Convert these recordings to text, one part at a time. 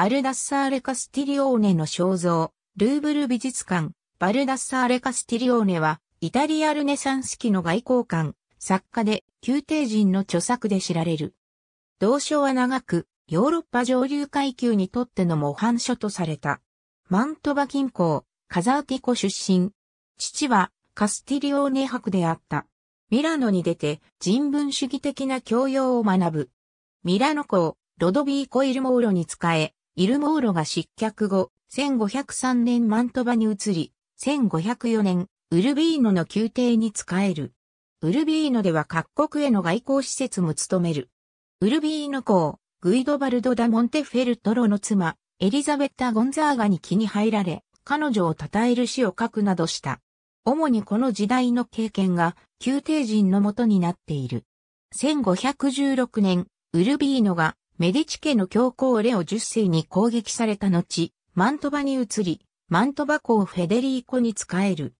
バルダッサーレ・カスティリオーネの肖像、ルーブル美術館、バルダッサーレ・カスティリオーネは、イタリアルネサンス期の外交官、作家で、宮廷人の著作で知られる。同書は長く、ヨーロッパ上流階級にとっての模範書とされた。マントバ近郊、カザーティコ出身。父は、カスティリオーネ博であった。ミラノに出て人文主義的な教養を学ぶ。ミラノ校、ロドビー・コイルモーロに仕え、イルモーロが失脚後、1503年マントバに移り、1504年、ウルビーノの宮廷に仕える。ウルビーノでは各国への外交施設も務める。ウルビーノ公、グイドバルド・ダ・モンテフェルトロの妻、エリザベッタ・ゴンザーガに気に入られ、彼女を称える詩を書くなどした。主にこの時代の経験が宮廷人のもとになっている。1516年、ウルビーノがメディチ家の教皇レオ10世に攻撃された後、マントバに移り、マントバ公フェデリーコに仕える。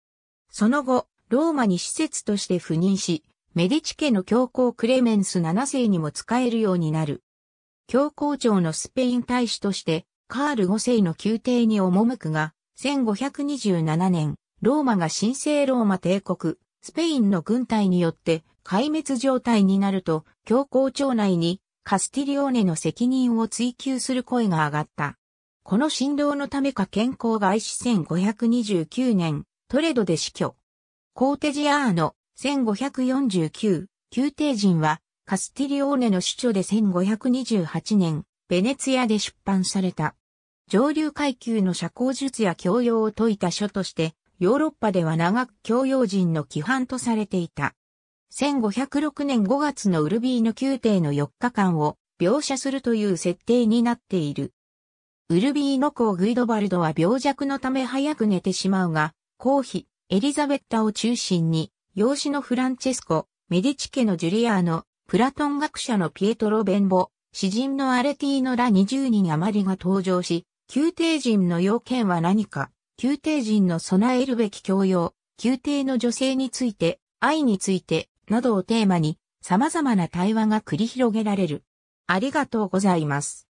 その後、ローマに施設として赴任し、メディチ家の教皇クレメンス7世にも仕えるようになる。教皇庁のスペイン大使として、カール5世の宮廷に赴くが、1527年、ローマが神聖ローマ帝国、スペインの軍隊によって壊滅状態になると、教皇庁内にカスティリオーネの責任を追求する声が上がった。この振動のためか健康が愛し1529年、トレドで死去。コーテジアーノ、1549、宮廷人は、カスティリオーネの主張で1528年、ベネツィアで出版された。上流階級の社交術や教養を説いた書として、ヨーロッパでは長く教養人の規範とされていた。1506年5月のウルビーヌ宮廷の4日間を描写するという設定になっている。ウルビーの公グイドバルドは病弱のため早く寝てしまうが、皇妃、エリザベッタを中心に、養子のフランチェスコ、メディチ家のジュリアーノ、プラトン学者のピエトロ・ベンボ、詩人のアレティーノら20人余りが登場し、宮廷人の要件は何か、宮廷人の備えるべき教養、宮廷の女性について、愛について、などをテーマに様々な対話が繰り広げられる。ありがとうございます。